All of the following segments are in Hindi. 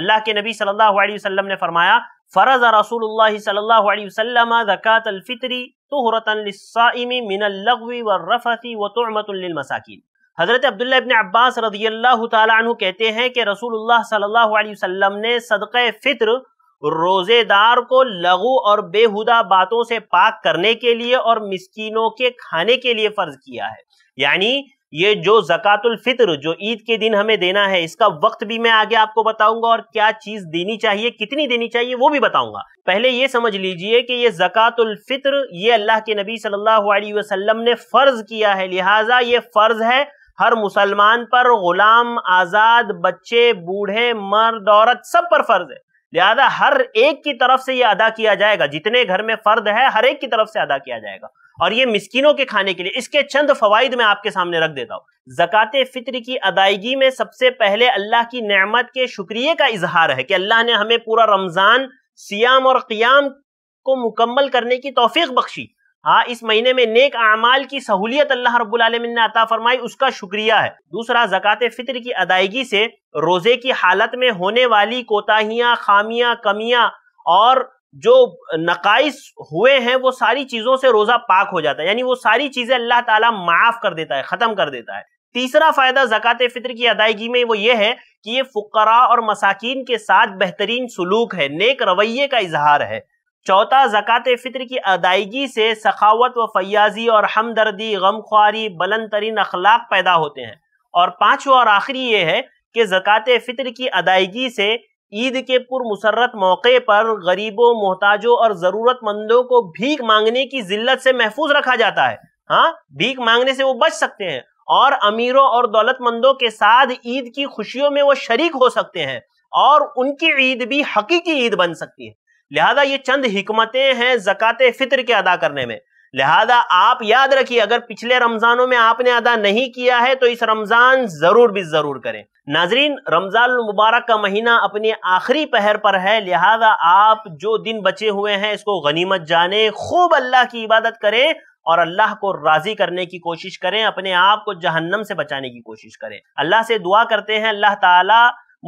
अल्लाह के नबी सल्लल्लाहु अलैहि वसल्लम ने फरमाया फ़र्ज़ रसूल सल्लल्लाहु अलैहि वसल्लम ज़कात अलफ़ितरी तुहरतन मिनल्लवी व रफ़ी व तुमतमसाकिन हज़रत अब्दुल्ला इबन अब्बास रदी अल्लाह तु कहते हैं कि रसूलुल्लाह सल्लल्लाहु अलैहि वसल्लम ने सदक़ फ़ितर रोज़ेदार को लघु और बेहुदा बातों से पाक करने के लिए और मिस्कीनों के खाने के लिए फ़र्ज़ किया है यानी ये जो जक़ातुल फितर जो ईद के दिन हमें देना है इसका वक्त भी मैं आगे आपको बताऊंगा और क्या चीज देनी चाहिए कितनी देनी चाहिए वो भी बताऊंगा पहले ये समझ लीजिए कि ये जक़ातुल फितर ये अल्लाह के नबी सल्लल्लाहु अलैहि वसल्लम ने फर्ज किया है लिहाजा ये फर्ज है हर मुसलमान पर गुलाम आजाद बच्चे बूढ़े मर्द औरत सब पर फर्ज है लिहाजा हर एक की तरफ से यह अदा किया जाएगा जितने घर में फर्द है हर एक की तरफ से अदा किया जाएगा और ये मिस्किनों के खाने के लिए इसके चंद फवाइद मैं आपके सामने रख देता हूँ जक़ात फित्र की अदायगी में सबसे पहले अल्लाह की नमत के शुक्रिया का इजहार है कि अल्लाह ने हमें पूरा रमज़ान सियाम और क्याम को मुकम्मल करने की तोफीक बख्शी हाँ इस महीने में नेक अमाल की सहूलियत अल्लाह रबालमिन ने अता फरमाई उसका शुक्रिया है दूसरा जक़ात फितर की अदायगी से रोज़े की हालत में होने वाली कोताहियां खामियां कमियां और जो नकाइस हुए हैं वो सारी चीजों से रोजा पाक हो जाता है यानी वो सारी चीजें अल्लाह ताला माफ कर देता है खत्म कर देता है तीसरा फायदा जक़ात फ़ितर की अदायगी में वो ये है कि ये फुकरा और मसाकिन के साथ बेहतरीन सलूक है नेक रवैये का इजहार है चौथा जक़ात फ़ितर की अदायगी से सखावत व फयाजी और हमदर्दी गमख्वारी बुलंद तरीन अखलाक पैदा होते हैं और पांचवा और आखिरी ये है कि जक़ात फित्र की अदायगी से ईद के पुर मुसरत मौके पर गरीबों मोहताजों और जरूरतमंदों को भीख मांगने की जिल्लत से महफूज रखा जाता है हाँ भीख मांगने से वो बच सकते हैं और अमीरों और दौलतमंदों के साथ ईद की खुशियों में वो शरीक हो सकते हैं और उनकी ईद भी हकीकी ईद बन सकती है लिहाजा ये चंद हमतें हैं जक़ात फित्र के अदा करने में लिहाजा आप याद रखिए अगर पिछले रमजानों में आपने अदा नहीं किया है तो इस रमजान जरूर भी जरूर करें नाजरीन रमजान मुबारक का महीना अपने आखिरी पहर पर है लिहाजा आप जो दिन बचे हुए हैं इसको गनीमत जाने खूब अल्लाह की इबादत करें और अल्लाह को राजी करने की कोशिश करें अपने आप को जहन्नम से बचाने की कोशिश करें अल्लाह से दुआ करते हैं अल्लाह ताला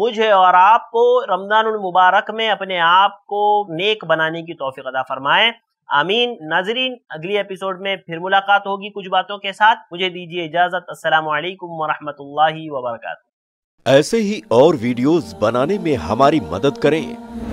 मुझे और आपको रमजान मुबारक में अपने आप को नेक बनाने की तोफ़ी अदा फरमाएं आमीन नाजरीन अगली एपिसोड में फिर मुलाकात होगी कुछ बातों के साथ मुझे दीजिए इजाजत असलम वरहमल वबरक ऐसे ही और वीडियोस बनाने में हमारी मदद करें